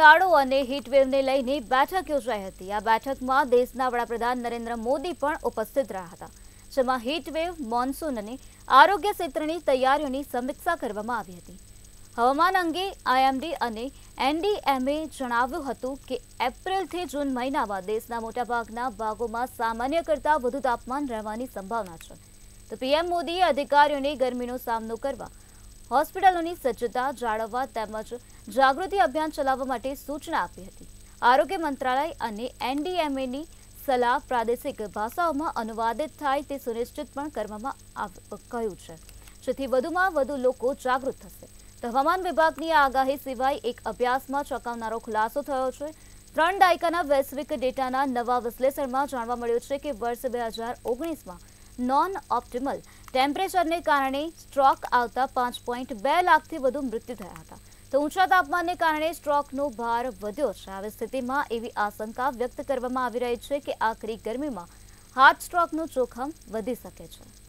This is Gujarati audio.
ઉનાળો અને હીટવેવને લઈને બેઠક યોજાઈ હતી આ બેઠકમાં દેશના વડાપ્રધાન નરેન્દ્ર મોદી પણ ઉપસ્થિત રહ્યા હતા જેમાં હીટવેવ મોન્સૂન અને આરોગ્ય ક્ષેત્રની તૈયારીઓની સમીક્ષા કરવામાં આવી હતી હવામાન અંગે આઈએમડી અને એનડીએમએ જણાવ્યું હતું કે એપ્રિલથી જૂન મહિનામાં દેશના મોટાભાગના ભાગોમાં સામાન્ય કરતાં વધુ તાપમાન રહેવાની સંભાવના છે તો પીએમ મોદીએ અધિકારીઓને ગરમીનો સામનો કરવા હોસ્પિટલોની સજ્જતા જાળવવા તેમજ જાગૃતિ અભિયાન ચલાવવા માટે સૂચના આપી હતી આરોગ્ય મંત્રાલય અને એનડીએમએની સલાહ પ્રાદેશિક ભાષાઓમાં અનુવાદિત થાય તે સુનિશ્ચિત પણ કરવામાં કહ્યું છે જેથી વધુમાં વધુ લોકો જાગૃત થશે તો હવામાન વિભાગની આગાહી સિવાય એક અભ્યાસમાં ચોંકાવનારો ખુલાસો થયો છે ત્રણ દાયકાના વૈશ્વિક ડેટાના નવા વિશ્લેષણમાં જાણવા મળ્યું છે કે વર્ષ બે હજાર ઓગણીસમાં નોન ઓપ્ટિમલ ટેમ્પરેચરને કારણે સ્ટ્રોક આવતા પાંચ પોઈન્ટ બે લાખથી વધુ મૃત્યુ થયા હતા તો ઊંચા તાપમાનને કારણે સ્ટ્રોકનો ભાર વધ્યો છે આવી સ્થિતિમાં એવી આશંકા વ્યક્ત કરવામાં આવી રહી છે કે આખરી ગરમીમાં હાર્ટ સ્ટ્રોકનું જોખમ વધી શકે છે